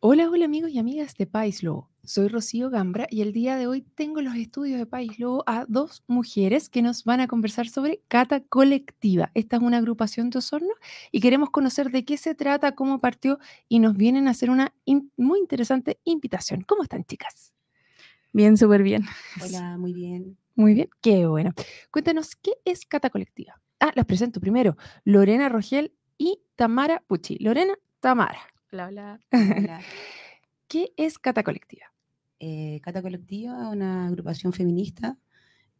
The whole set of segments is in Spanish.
Hola, hola amigos y amigas de País Lobo. Soy Rocío Gambra y el día de hoy tengo los estudios de País Lobo a dos mujeres que nos van a conversar sobre Cata Colectiva. Esta es una agrupación de Osorno y queremos conocer de qué se trata, cómo partió y nos vienen a hacer una muy interesante invitación. ¿Cómo están, chicas? Bien, súper bien. Hola, muy bien. Muy bien, qué bueno. Cuéntanos, ¿qué es Cata Colectiva? Ah, las presento primero. Lorena Rogel y Tamara Pucci. Lorena, Tamara bla, bla. ¿Qué es Cata Colectiva? Eh, Cata Colectiva es una agrupación feminista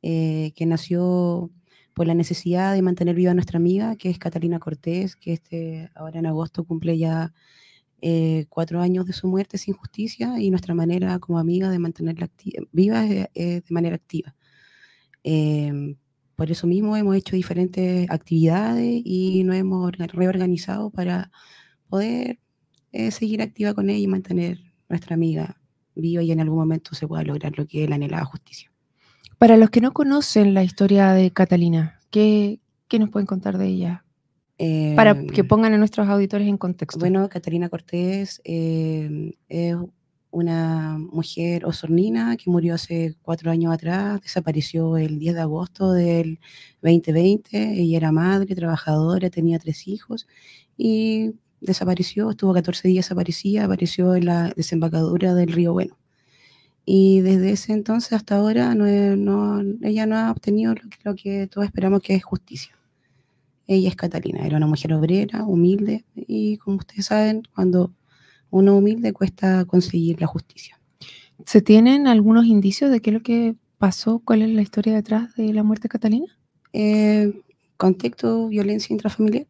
eh, que nació por la necesidad de mantener viva a nuestra amiga, que es Catalina Cortés, que este, ahora en agosto cumple ya eh, cuatro años de su muerte sin justicia y nuestra manera como amiga de mantenerla viva es, de manera activa. Em, por eso mismo hemos hecho diferentes actividades y nos hemos reorganizado para poder eh, seguir activa con ella y mantener nuestra amiga viva y en algún momento se pueda lograr lo que él anhelaba, justicia. Para los que no conocen la historia de Catalina, ¿qué, qué nos pueden contar de ella? Para em, que pongan a nuestros auditores en contexto. Bueno, Catalina Cortés em, es una mujer osornina que murió hace cuatro años atrás, desapareció el 10 de agosto del 2020, ella era madre, trabajadora, tenía tres hijos y desapareció, estuvo 14 días desaparecida, apareció en la desembocadura del río Bueno. Y desde ese entonces hasta ahora no, ella no ha obtenido lo, que todos esperamos que es justicia. Ella es Catalina, era una mujer obrera, humilde, y como ustedes saben, cuando uno humilde cuesta conseguir la justicia. ¿Se tienen algunos indicios de qué es lo que pasó? ¿Cuál es la historia detrás de la muerte de Catalina? Eh, contexto, violencia intrafamiliar,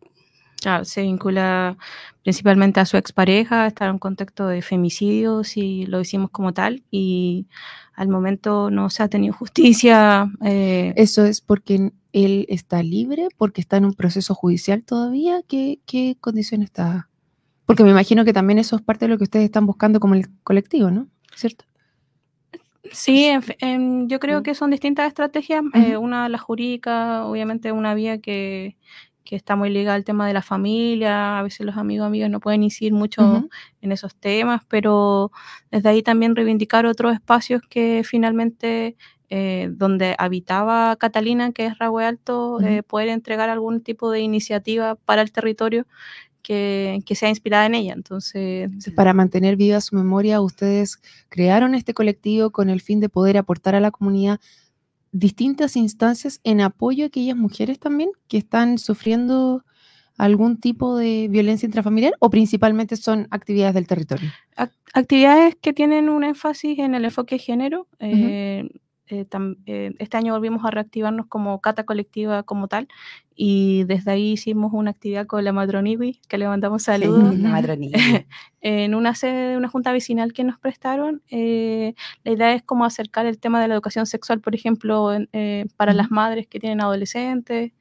se vincula principalmente a su expareja, está en un contexto de femicidio, si lo hicimos como tal, y al momento no se ha tenido justicia. Eh, eso es porque él está libre, porque está en un proceso judicial todavía. ¿Qué, qué condición está? Porque me imagino que también eso es parte de lo que ustedes están buscando como el colectivo, ¿no? ¿Cierto? Sí, yo creo mm. que son distintas estrategias. Eh, una, la jurídica, obviamente una vía que que está muy ligada al tema de la familia, a veces los amigos, amigas no pueden incidir mucho en esos temas, pero desde ahí también reivindicar otros espacios que finalmente eh, donde habitaba Catalina, que es Ragüe Alto, eh, poder entregar algún tipo de iniciativa para el territorio que, que, sea inspirada en ella. Entonces, para mantener viva su memoria, ustedes crearon este colectivo con el fin de poder aportar a la comunidad distintas instancias en apoyo a aquellas mujeres también que están sufriendo algún tipo de violencia intrafamiliar o principalmente son actividades del territorio? Actividades que tienen un énfasis en el enfoque género. Eh, eh, este año volvimos a reactivarnos como cata colectiva como tal y desde ahí hicimos una actividad con la Madroniwi, que le mandamos saludos. Sí, en una sede de una junta vecinal que nos prestaron, eh, la idea es como acercar el tema de la educación sexual, por ejemplo, para las madres que tienen adolescentes,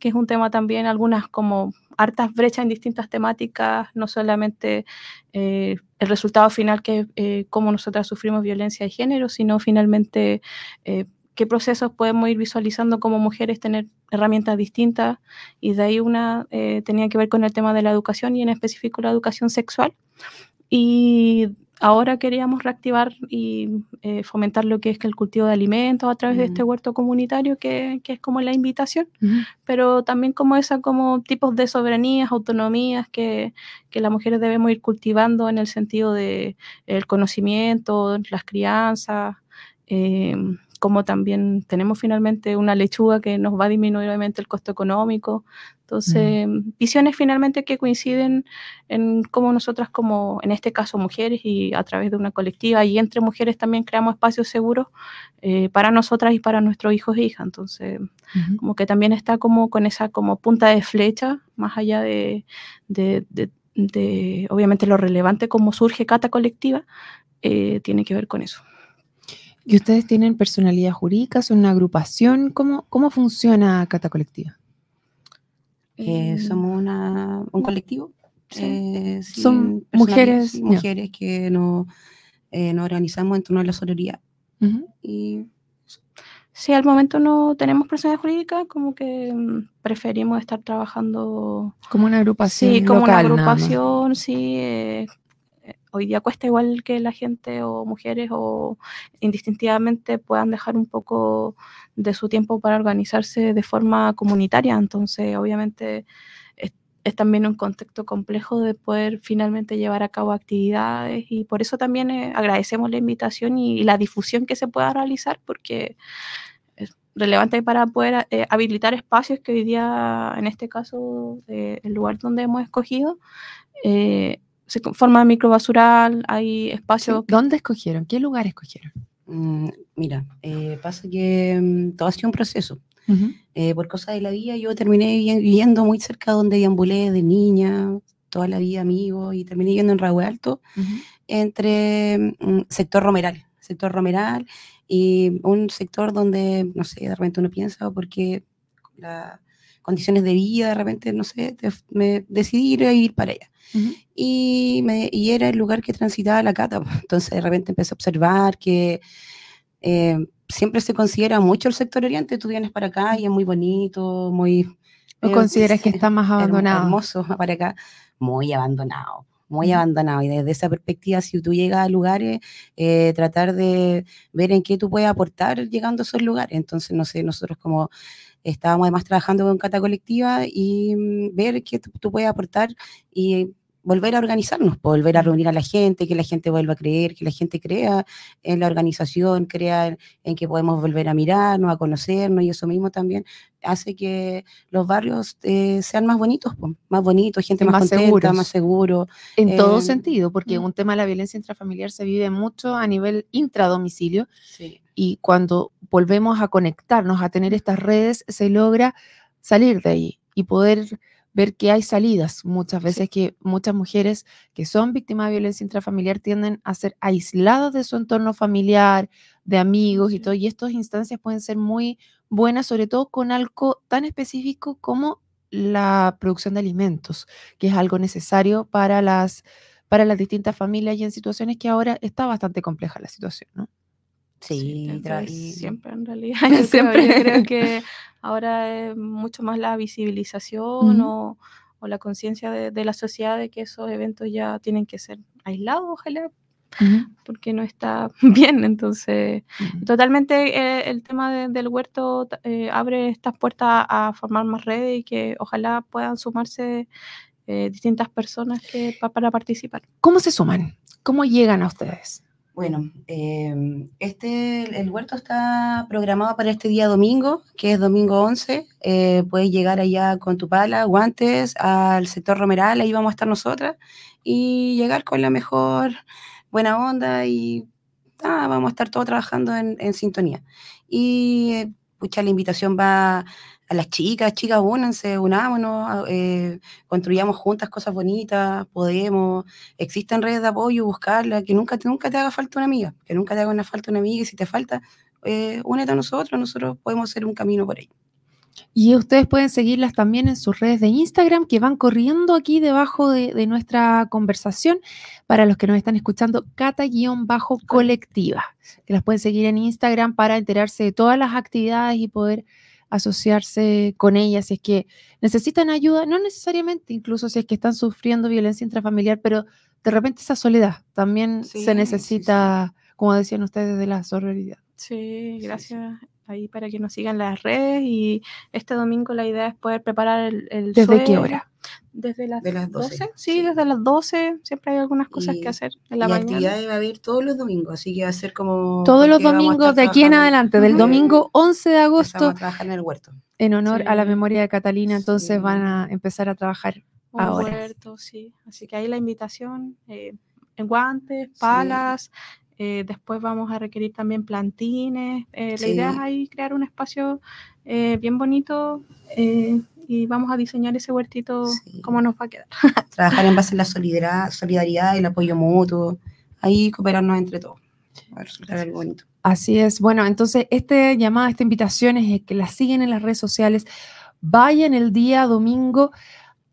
que es un tema también, algunas como hartas brechas en distintas temáticas, no solamente eh, el resultado final que es eh, cómo nosotras sufrimos violencia de género, sino finalmente eh, qué procesos podemos ir visualizando como mujeres, tener herramientas distintas. Y de ahí una tenía que ver con el tema de la educación y en específico la educación sexual. Y ahora queríamos reactivar y eh, fomentar lo que es el cultivo de alimentos a través de este mm. huerto comunitario, que, es como la invitación, pero también como esa, como tipos de soberanías, autonomías que, las mujeres debemos ir cultivando en el sentido de el conocimiento, las crianzas. Eh, como también tenemos finalmente una lechuga que nos va a disminuir el costo económico. Entonces, mm. visiones finalmente que coinciden en cómo nosotras como, en este caso, mujeres y a través de una colectiva y entre mujeres también creamos espacios seguros eh, para nosotras y para nuestros hijos e hijas. Entonces, como que también está como con esa como punta de flecha, más allá de, de, obviamente lo relevante como surge Cata Colectiva, eh, tiene que ver con eso. ¿Y ustedes tienen personalidad jurídica? ¿Son una agrupación? ¿Cómo, cómo funciona Cata Colectiva? Eh, eh, somos un colectivo. Eh, Son mujeres. mujeres que nos, organizamos en torno a la solidaridad. Si y, al momento no tenemos personalidad jurídica, como que mm, preferimos estar trabajando. Como una agrupación. Sí, como una agrupación, sí hoy día cuesta igual que la gente o mujeres o indistintivamente puedan dejar un poco de su tiempo para organizarse de forma comunitaria. Entonces, obviamente, es, también un contexto complejo de poder finalmente llevar a cabo actividades y por eso también eh, agradecemos la invitación y, la difusión que se pueda realizar porque es relevante para poder eh, habilitar espacios que hoy día, en este caso, eh, el lugar donde hemos escogido, eh, se conforma microbasural, hay espacio? ¿Dónde escogieron? ¿Qué lugar escogieron? Mm, mira, eh, pasa que mm, todo ha sido un proceso. Eh, por cosas de la vida, yo terminé viviendo muy cerca donde deambulé de niña, toda la vida amigo, y terminé viviendo en Raúl Alto, entre un mm, sector romeral, sector romeral y un sector donde, no sé, de repente uno piensa, porque la condiciones de vida, de repente, no sé, me decidí ir a ir para allá. y, me, y era el lugar que transitaba la cata. Pues. Entonces de repente empecé a observar que eh, siempre se considera mucho el sector oriente, tú vienes para acá y es muy bonito, muy... lo eh, consideras que está más abandonado? Hermoso para acá, muy abandonado, muy abandonado. Y desde esa perspectiva, si tú llegas a lugares, eh, tratar de ver en qué tú puedes aportar llegando a esos lugares. Entonces, no sé, nosotros como Estábamos además trabajando con Cata Colectiva y mm, ver qué tú, puedes aportar y volver a organizarnos, pues, volver a reunir a la gente, que la gente vuelva a creer, que la gente crea en la organización, crea en que podemos volver a mirarnos, a conocernos y eso mismo también hace que los barrios eh, sean más bonitos, pues, más bonitos, gente más, más, contenta, más seguro. En todo eh, sentido, porque un tema de la violencia intrafamiliar se vive mucho a nivel intradomicilio sí. y cuando volvemos a conectarnos, a tener estas redes, se logra salir de ahí y poder ver que hay salidas. Muchas veces que muchas mujeres que son víctimas de violencia intrafamiliar tienden a ser aisladas de su entorno familiar, de amigos y todo. Y estas instancias pueden ser muy buenas, sobre todo con algo tan específico como la producción de alimentos, que es algo necesario para las, para las distintas familias y en situaciones que ahora está bastante compleja la situación, ¿no? Sí, siempre en realidad. Yo siempre. Creo, que ahora es mucho más la visibilización o, o, la conciencia de, la sociedad de que esos eventos ya tienen que ser aislados, ojalá, porque no está bien. Entonces, totalmente eh, el tema del huerto eh, abre estas puertas a formar más redes y que ojalá puedan sumarse eh, distintas personas que, para participar. ¿Cómo se suman? ¿Cómo llegan a ustedes? Bueno, em, este, el huerto está programado para este día domingo, que es domingo 11. Eh, puedes llegar allá con tu pala, guantes, al sector Romeral, ahí vamos a estar nosotras, y llegar con la mejor buena onda y vamos a estar todos trabajando en, sintonía. Y mucha eh, la invitación va a las chicas, chicas, únanse, unámonos, eh, construyamos juntas cosas bonitas, podemos, existen redes de apoyo, buscarla, que nunca, nunca te haga falta una amiga, que nunca te haga falta una amiga, y si te falta, eh, únete a nosotros, nosotros podemos hacer un camino por ahí. Y ustedes pueden seguirlas también en sus redes de Instagram que van corriendo aquí debajo de, de nuestra conversación para los que nos están escuchando, cata-colectiva, que las pueden seguir en Instagram para enterarse de todas las actividades y poder asociarse con ellas si es que necesitan ayuda, no necesariamente incluso si es que están sufriendo violencia intrafamiliar, pero de repente esa soledad también se necesita, como decían ustedes, de la sororidad. Sí, gracias ahí para que nos sigan las redes y este domingo la idea es poder preparar el... el ¿Desde qué hora? Desde las, 12. Sí, desde las 12 siempre hay algunas cosas que hacer en la y va a haber todos los domingos, así que va a ser como... Todos los domingos de aquí en adelante, del domingo 11 de agosto. Vamos a en el huerto. En honor a la memoria de Catalina, entonces van a empezar a trabajar ahora. Huerto, sí. Así que ahí la invitación, eh, guantes, palas, eh, después vamos a requerir también plantines. Eh, la idea es ahí crear un espacio bien bonito y vamos a diseñar ese huertito cómo como nos va a quedar. Trabajar en base a la solidaridad, solidaridad, el apoyo mutuo, ahí cooperarnos entre todos. Va a resultar algo bonito. Así es. Bueno, entonces, este llamada esta invitación es que la siguen en las redes sociales. Vayan el día domingo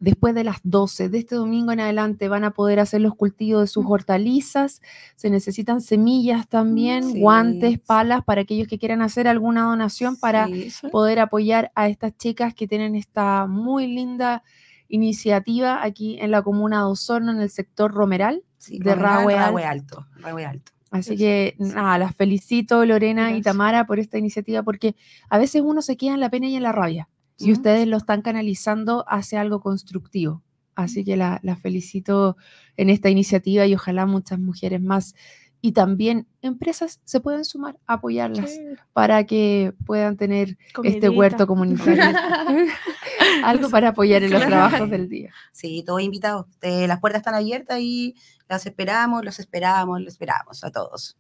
Después de las 12 de este domingo en adelante van a poder hacer los cultivos de sus mm. hortalizas. Se necesitan semillas también, mm, guantes, palas para aquellos que quieran hacer alguna donación para poder apoyar a estas chicas que tienen esta muy linda iniciativa aquí en la comuna de Osorno, en el sector Romeral de Rahue Alto. Alto, Alto. Así que nada, las felicito Lorena y Tamara por esta iniciativa porque a veces uno se queda en la pena y en la rabia y ustedes lo están canalizando hacia algo constructivo. Así que la, felicito en esta iniciativa y ojalá muchas mujeres más y también empresas se puedan sumar a apoyarlas para que puedan tener este huerto comunitario. Algo para apoyar en los trabajos del día. Sí, todos invitados. Eh, las puertas están abiertas y las esperamos, los esperamos, los esperamos a todos.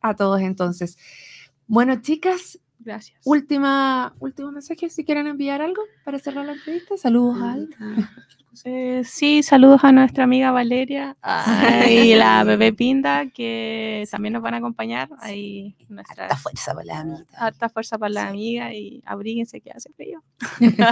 A todos entonces. Bueno, chicas, Gracias. Última, último mensaje, si quieren enviar algo para cerrar la entrevista. Saludos ah, a pues, eh, sí, saludos a nuestra amiga Valeria y la bebé Pinda, que también nos van a acompañar. Ahí nuestra, harta fuerza para la amiga. Harta fuerza para la amiga y abríguense que hace frío.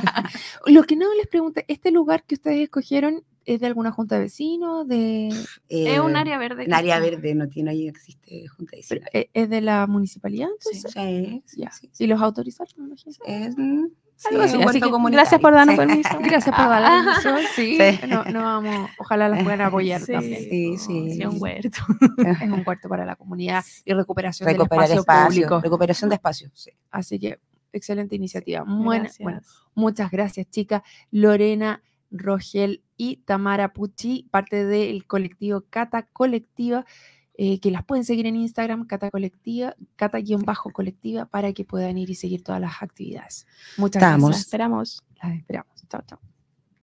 Lo que no les pregunto ¿este lugar que ustedes escogieron es de alguna junta de vecinos, de... Eh, es un área verde. Un área verde, no tiene ahí, existe junta de vecinos. Eh, ¿Es de la municipalidad? Entonces? Sí. sí, ¿Y los autorizaron? es, mm, algo así. que, gracias por darnos permiso. Gracias por darnos ah. permiso. Sí. No, no, vamos, ojalá las puedan apoyar también. Sí, sí. Es un huerto. es un huerto para la comunidad y recuperación del espacio, público. Recuperación de espacios, Así que, excelente iniciativa. bueno, muchas gracias, chicas. Lorena. Rogel y Tamara Pucci, parte del colectivo Cata Colectiva, eh, que las pueden seguir en Instagram, Cata Colectiva, Cata-Colectiva, para que puedan ir y seguir todas las actividades. Muchas gracias. Las esperamos. Las esperamos. Chao, chao.